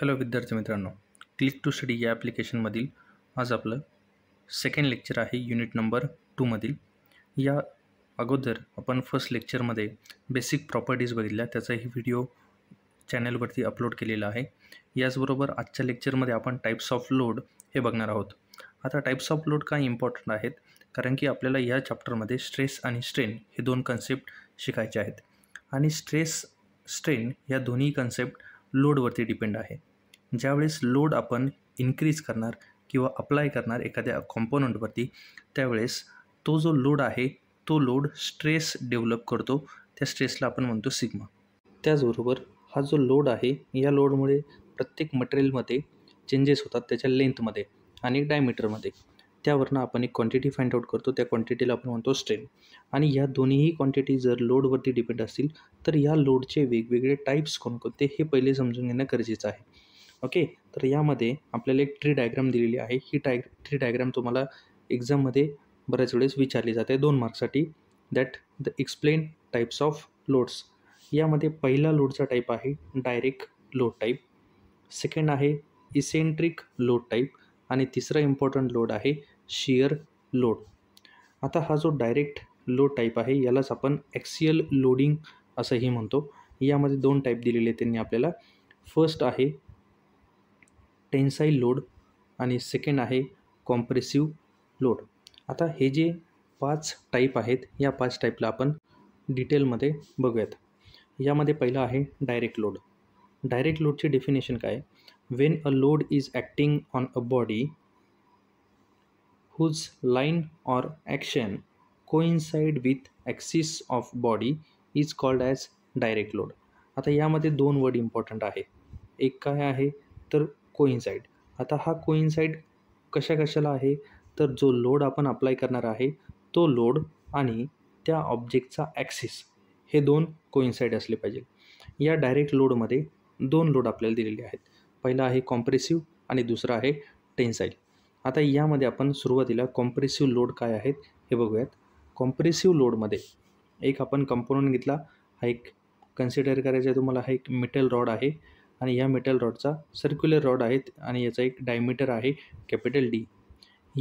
hello विद्यार्थी मित्रांनो click to study या ॲप्लिकेशनमधील आज आपलं सेकंड लेक्चर आहे युनिट नंबर टूमधील या अगोदर आपण फर्स्ट लेक्चरमध्ये बेसिक प्रॉपर्टीज बघितल्या त्याचाही व्हिडिओ चॅनलवरती अपलोड केलेला आहे याचबरोबर आजच्या लेक्चरमध्ये आपण टाईप्स ऑफ लोड हे बघणार आहोत आता टाईप्स ऑफ लोड का इम्पॉर्टंट आहेत कारण की आपल्याला या चॅप्टरमध्ये स्ट्रेस आणि स्ट्रेन हे दोन कन्सेप्ट शिकायचे आहेत आणि स्ट्रेस स्ट्रेन या दोन्ही कन्सेप्ट लोडवरती डिपेंड आहे ज्यावेळेस लोड आपण इन्क्रीज करणार किंवा अप्लाय करणार एखाद्या कॉम्पोनंटवरती त्यावेळेस तो जो लोड आहे तो लोड स्ट्रेस डेव्हलप करतो त्या स्ट्रेसला आपण म्हणतो सिग्मा त्याचबरोबर हा जो लोड आहे या लोडमुळे प्रत्येक मटेरियलमध्ये चेंजेस होतात त्याच्या लेंथमध्ये आणि डायमीटरमध्ये त्यावरनं आपण एक क्वांटिटी फाइंड आउट करतो त्या क्वांटिटीला आपण म्हणतो स्ट्रेन आणि या दोन्हीही क्वांटिटी जर लोडवरती डिपेंड असतील तर या लोडचे वेगवेगळे टाईप्स कोणकोणते हे पहिले समजून घेणं गरजेचं आहे ओके तर यामध्ये आपल्याला एक ट्री डायग्राम दिलेली आहे ही टाय ट्री डायग्राम तुम्हाला एक्झाममध्ये बऱ्याच वेळेस विचारली जाते दोन मार्क्ससाठी that the explain types of loads यामध्ये पहिला लोडचा टाईप आहे डायरेक्ट लोड टाईप सेकंड आहे इसेंट्रिक लोड टाईप आणि तिसरा इम्पॉर्टंट लोड आहे शिअर लोड आता हा जो डायरेक्ट लोड टाईप आहे यालाच आपण ॲक्सियल लोडिंग असंही म्हणतो यामध्ये दोन टाईप दिलेले त्यांनी आपल्याला फर्स्ट आहे टेन्साईल लोड आणि सेकंड आहे कॉम्प्रेसिव्ह लोड आता हे जे पाच टाईप आहेत या पाच टाईपला आपण डिटेलमध्ये बघूयात यामध्ये पहिलं आहे डायरेक्ट लोड डायरेक्ट लोडचे डेफिनेशन काय when a load is acting on a body whose line or action coincide with axis of body is called as direct load आता यामध्ये दोन वर्ड इम्पॉर्टंट आहे एक काय आहे तर कोइन्साईड आता हा कोइन्साईड कशा कशाला आहे तर जो लोड आपण अप्लाय करणार आहे तो लोड आणि त्या ऑब्जेक्टचा ॲक्सिस हे दोन कोइन्साईड असले पाहिजे या डायरेक्ट लोडमध्ये दोन लोड आपल्याला दिलेले आहेत पहिला आहे कॉम्प्रेसिव्ह आणि दुसरा आहे टेन्साईल आता यामध्ये आपण सुरुवातीला कॉम्प्रेसिव्ह लोड काय आहेत हे बघूयात कॉम्प्रेसिव्ह लोडमध्ये एक आपण कंपोनंट घेतला हा एक कन्सिडर करायचा आहे तुम्हाला हा एक मेटल रॉड आहे आणि या मेटल रॉडचा सर्क्युलर रॉड आहेत आणि याचा एक डायमीटर आहे कॅपिटल डी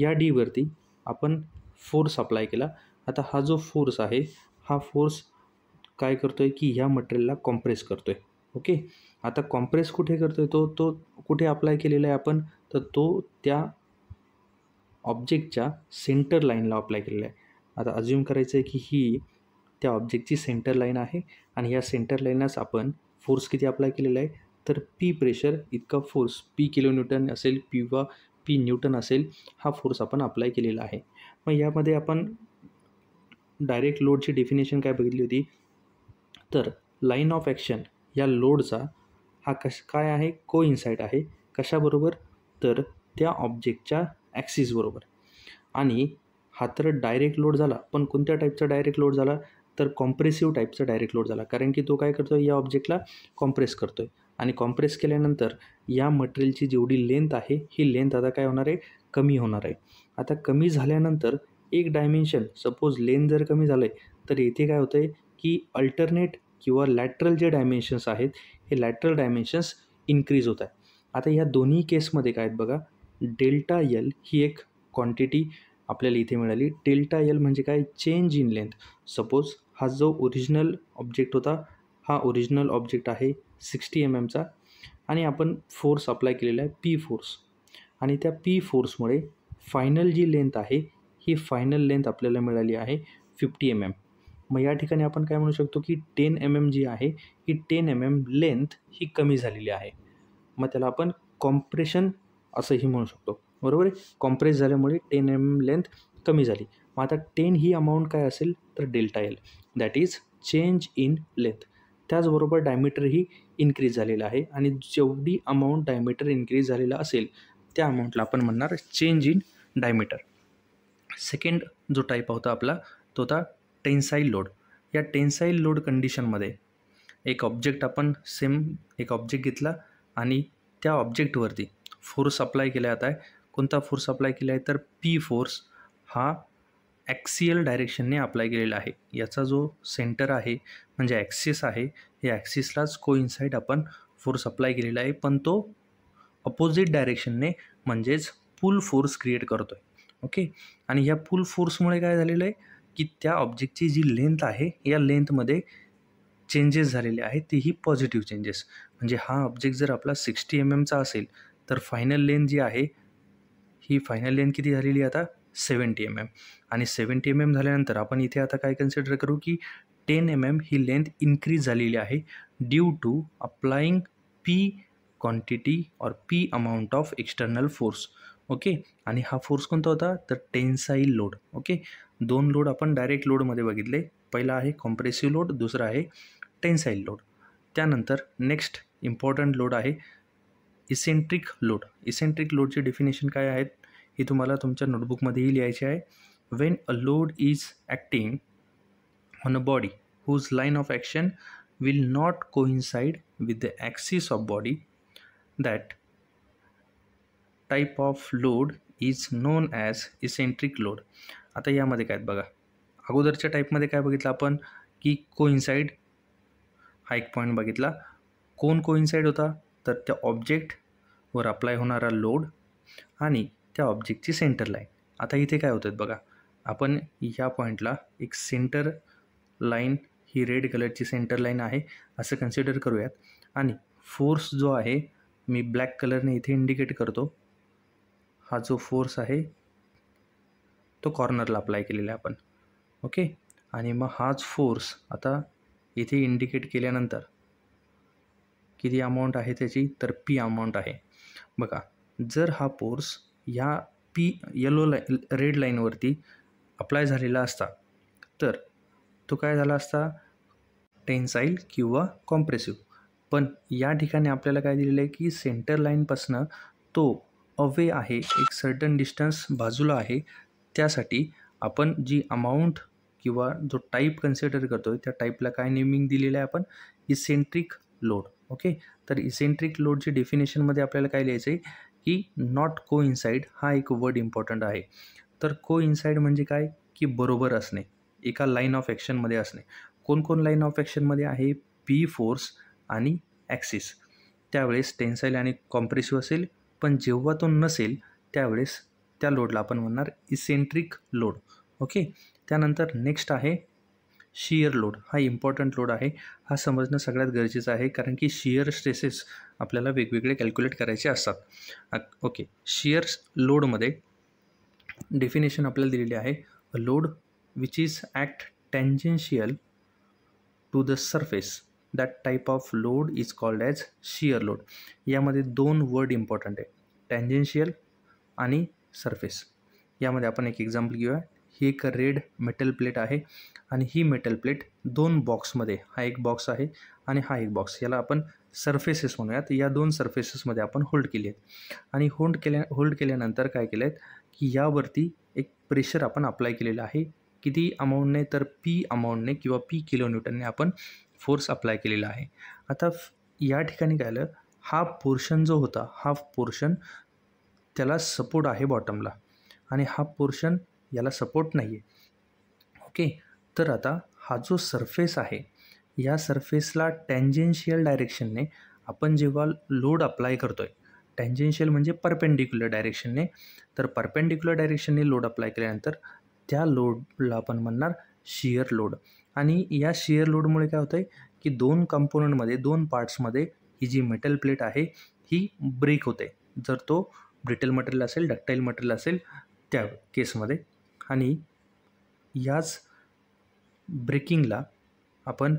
या डीवरती आपण फोर्स अप्लाय केला आता हा जो फोर्स आहे हा फोर्स काय करतो आहे की ह्या मटेरियलला कॉम्प्रेस करतो आहे ओके आता कॉम्प्रेस कुठे करतो आहे तो तो कुठे अप्लाय केलेला आहे आपण तर तो त्या ऑब्जेक्टच्या सेंटर लाईनला अप्लाय केलेला आहे आता अज्युम करायचं आहे की ही त्या ऑब्जेक्टची सेंटर लाईन आहे आणि ह्या सेंटर लाईनलाच आपण फोर्स किती अप्लाय केलेला आहे तर पी प्रेशर इतका फोर्स पी किलो न्यूटन असेल किंवा पी न्यूटन असेल हा फोर्स आपण अप्लाय केलेला आहे मग यामध्ये आपण डायरेक्ट लोडची डेफिनेशन काय बघितली होती तर लाईन ऑफ ॲक्शन या लोडचा हा कश काय आहे को आहे कशाबरोबर तर त्या ऑब्जेक्टच्या ॲक्सिसबरोबर आणि हा तर डायरेक्ट लोड झाला पण कोणत्या टाईपचा डायरेक्ट लोड झाला तर कॉम्प्रेसिव्ह टाईपचा डायरेक्ट लोड झाला कारण की तो काय करतो या ऑब्जेक्टला कॉम्प्रेस करतो आहे आणि कॉम्प्रेस केल्यानंतर या मटेरियलची जेवढी लेंथ आहे ही लेंथ आता काय होणार आहे कमी होणार आहे आता कमी झाल्यानंतर एक डायमेन्शन सपोज लेंथ जर कमी झालं आहे तर येथे काय होतं आहे की अल्टरनेट किंवा लॅटरल जे डायमेन्शन्स आहेत हे लॅटरल डायमेन्शन्स इन्क्रीज होत आहे आता या दोन्ही केसमध्ये काय आहेत बघा डेल्टा यल ही एक क्वांटिटी आपल्याला इथे मिळाली डेल्टा यल म्हणजे काय चेंज इन लेंथ सपोज हा जो ओरिजिनल ऑब्जेक्ट होता हा ओरिजिनल ऑब्जेक्ट आहे सिक्स्टी एम एमचा आणि आपण फोर्स अप्लाय केलेला आहे पी फोर्स आणि त्या पी फोर्समुळे फायनल जी लेंथ आहे ही फायनल लेंथ आपल्याला मिळाली आहे फिफ्टी एम एम मग या ठिकाणी आपण काय म्हणू शकतो की टेन एम एम जी आहे ही टेन एम एम लेंथ ही कमी झालेली आहे मग त्याला आपण कॉम्प्रेशन असंही म्हणू शकतो बरोबर आहे कॉम्प्रेस झाल्यामुळे टेन एम एम लेंथ कमी झाली मग आता टेन ही अमाऊंट काय असेल तर delta L that is change in length त्याचबरोबर डायमीटरही इन्क्रीज झालेला आहे आणि जेवढी अमाऊंट डायमीटर इन्क्रीज झालेला असेल त्या अमाऊंटला आपण म्हणणार चेंज इन डायमीटर सेकंड जो टाईप होता आपला तो होता टेन्साईल लोड या टेन्साईल लोड कंडिशनमध्ये एक ऑब्जेक्ट आपण सेम एक ऑब्जेक्ट घेतला आणि त्या ऑब्जेक्टवरती फोर्स अप्लाय केला जात आहे कोणता फोर्स अप्लाय केला आहे तर पी फोर्स हा ॲक्सियल डायरेक्शनने अप्लाय केलेला आहे याचा जो सेंटर आहे म्हणजे ॲक्सिस आहे या ॲक्सिसलाच कोइन्साईड आपण फोर्स अप्लाय केलेला आहे पण तो अपोजिट डायरेक्शनने म्हणजेच पुल फोर्स क्रिएट करतो आहे ओके आणि ह्या पुल फोर्समुळे काय झालेलं आहे की त्या ऑब्जेक्टची जी लेंथ आहे या लेंथमध्ये चेंजेस झालेले आहेत तीही पॉझिटिव्ह चेंजेस म्हणजे हा ऑब्जेक्ट जर आपला सिक्स्टी एम एमचा असेल तर फायनल लेंथ जी आहे ही फायनल लेंथ किती झालेली आता सेवन्टी एम एम आणि सेवन्टी एम एम झाल्यानंतर आपण इथे आता काय कन्सिडर करू की टेन एम एम ही लेंथ इन्क्रीज झालेली आहे due to applying P quantity और P amount of external force okay आणि हा फोर्स कोणता होता तर टेन्साईल लोड ओके दोन लोड आपण डायरेक्ट लोडमध्ये बघितले पहिला आहे कॉम्प्रेसिव्ह लोड दुसरा आहे टेन्साईल लोड त्यानंतर नेक्स्ट इम्पॉर्टंट लोड आहे इसेंट्रिक लोड इसेंट्रिक लोडचे डेफिनेशन काय आहेत ही तुम्हाला तुमच्या नोटबुकमध्येही लिहायची आहे when a load is acting on a body whose line of action will not coincide with the axis of body that type of load is known as eccentric load आता यामध्ये काय बघा अगोदरच्या टाईपमध्ये काय बघितलं आपण की कोइन्साईड हा एक पॉईंट बघितला कोण कोइन्साईड होता तर त्या ऑब्जेक्टवर अप्लाय होणारा लोड आणि त्या ऑब्जेक्टची सेंटर लाईन आता इथे काय होतं बघा आपण ह्या पॉईंटला एक सेंटर लाईन ही रेड कलरची सेंटर लाईन आहे असं कन्सिडर करूयात आणि फोर्स जो आहे मी ब्लॅक कलरने इथे इंडिकेट करतो हा जो फोर्स आहे तो कॉर्नरला अप्लाय केलेला आहे आपण ओके आणि मग हाच फोर्स आता इथे इंडिकेट केल्यानंतर किती अमाऊंट आहे त्याची तर पी अमाऊंट आहे बघा जर हा फोर्स या पी येलो लाईन रेड लाईनवरती अप्लाय झालेला असता तर तो काय झाला असता टेन्साईल किंवा कॉम्प्रेसिव्ह पण या ठिकाणी आपल्याला काय दिलेलं आहे की सेंटर लाईनपासनं तो अवे आहे एक सर्टन डिस्टन्स बाजूला आहे त्यासाठी आपण जी अमाऊंट किंवा जो टाईप कन्सिडर करतो आहे त्या टाईपला काय नेमिंग दिलेलं आहे आपण इसेंट्रिक लोड ओके तर इसेंट्रिक लोडच्या डेफिनेशनमध्ये आपल्याला काय लिहायचं आहे की नॉट को इन्साईड हा एक वर्ड इम्पॉर्टंट आहे तर को इन्साईड म्हणजे काय की बरोबर असणे एका लाईन ऑफ ॲक्शनमध्ये असणे कोणकोण लाईन ऑफ ॲक्शनमध्ये आहे पी फोर्स आणि ॲक्सिस त्यावेळेस टेन्साईल आणि कॉम्प्रेसिव्ह असेल पण जेव्हा तो नसेल त्यावेळेस त्या लोडला आपण म्हणणार इसेंट्रिक लोड ओके त्यानंतर नेक्स्ट आहे शियर लोड हा इम्पॉर्टंट लोड आहे हा समजणं सगळ्यात गरजेचं आहे कारण की शियर स्ट्रेसेस आपल्याला वेगवेगळे कॅल्क्युलेट करायचे असतात ओके शिअर लोडमध्ये डेफिनेशन आपल्याला दिलेली आहे a load which is act tangential to the surface that type of load is called as shear load यामध्ये दोन वर्ड इम्पॉर्टंट आहे टँजेन्शियल आणि सरफेस यामध्ये आपण एक एक्झाम्पल घेऊया ही एक रेड मेटल प्लेट आहे आणि ही मेटल प्लेट दोन बॉक्समध्ये हा एक बॉक्स आहे आणि हा एक बॉक्स याला आपण सर्फेसेस म्हणूयात या दोन सर्फेसेसमध्ये आपण होल्ड केली आहेत आणि होल्ड केल्या होल्ड केल्यानंतर काय केलं आहेत की यावरती एक प्रेशर आपण अप्लाय केलेलं आहे किती अमाऊंटने तर पी अमाऊंटने किंवा पी किलोन्यूटनने आपण फोर्स अप्लाय केलेला आहे आता या ठिकाणी काय आलं हा पोर्शन जो होता हा पोर्शन त्याला सपोर्ट आहे बॉटमला आणि हा पोर्शन याला सपोर्ट नाही आहे ओके तर आता हा जो सरफेस आहे या सरफेसला टँजेन्शियल डायरेक्शनने आपण जेव्हा लोड अप्लाय करतो आहे टँजेन्शियल म्हणजे परपेंडिक्युलर डायरेक्शनने तर परपेंडिक्युलर डायरेक्शनने लोड अप्लाय केल्यानंतर त्या लोडला आपण म्हणणार शिअर लोड आणि या शिअर लोडमुळे काय होतं आहे की दोन कंपोनंटमध्ये दोन पार्ट्समध्ये ही जी मेटल प्लेट आहे ही ब्रेक होते जर तो ब्रिटल मटेरियल असेल डक्टाईल मटेरियल असेल त्या केसमध्ये आणि याच ब्रेकिंगला आपण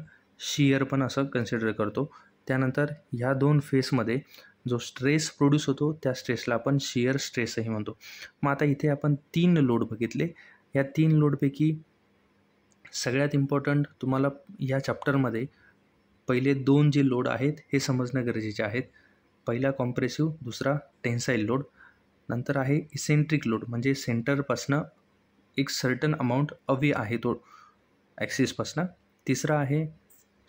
शियर पण असं कन्सिडर करतो त्यानंतर ह्या दोन फेसमध्ये जो स्ट्रेस प्रोड्यूस होतो त्या स्ट्रेसला आपण शिअर स्ट्रेसही म्हणतो मग आता इथे आपण तीन लोड बघितले या तीन लोडपैकी सगळ्यात इम्पॉर्टंट तुम्हाला या चॅप्टरमध्ये पहिले दोन जे लोड आहेत हे समजणं गरजेचे आहेत पहिला कॉम्प्रेसिव दुसरा टेन्साईल लोड नंतर आहे इसेंट्रिक लोड म्हणजे सेंटरपासनं एक सर्टन अमाऊंट अवे आहे तो ॲक्सिसपासनं तिसरा आहे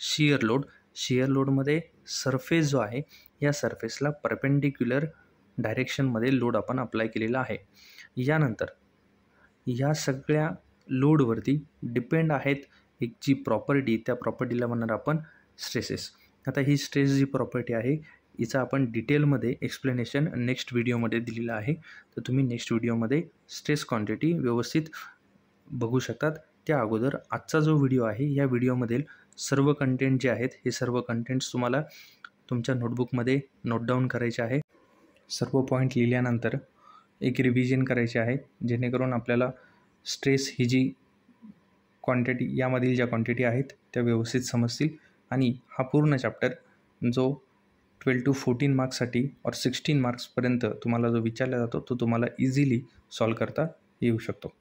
शिअर लोड शिअर लोडमध्ये सरफेस जो आहे या सरफेसला परपेंडिक्युलर डायरेक्शनमध्ये लोड आपण अप्लाय केलेला आहे यानंतर या सगळ्या लोडवरती डिपेंड आहेत एक जी प्रॉपर्टी त्या प्रॉपर्टीला म्हणणार आपण स्ट्रेसेस आता ही स्ट्रेस जी प्रॉपर्टी आहे हिचं आपण डिटेलमध्ये एक्सप्लेनेशन नेक्स्ट व्हिडिओमध्ये दिलेलं आहे तर तुम्ही नेक्स्ट व्हिडिओमध्ये स्ट्रेस क्वांटिटी व्यवस्थित बघू शकतात त्या अगोदर आजचा जो व्हिडिओ आहे या व्हिडिओमधील सर्व कंटेंट जे आहेत हे सर्व कंटेंट्स तुम्हाला तुमच्या नोटबुकमध्ये नोट डाऊन करायचे आहे सर्व पॉईंट लिहिल्यानंतर एक रिव्हिजन करायचे आहे जेणेकरून आपल्याला स्ट्रेस ही जी क्वांटिटी यामधील ज्या क्वांटिटी आहेत त्या व्यवस्थित समजतील आणि हा पूर्ण चॅप्टर जो ट्वेल्व टू फोर्टीन मार्क्ससाठी और सिक्स्टीन मार्क्सपर्यंत तुम्हाला जो विचारला जातो तो तुम्हाला इझिली सॉल्व करता येऊ शकतो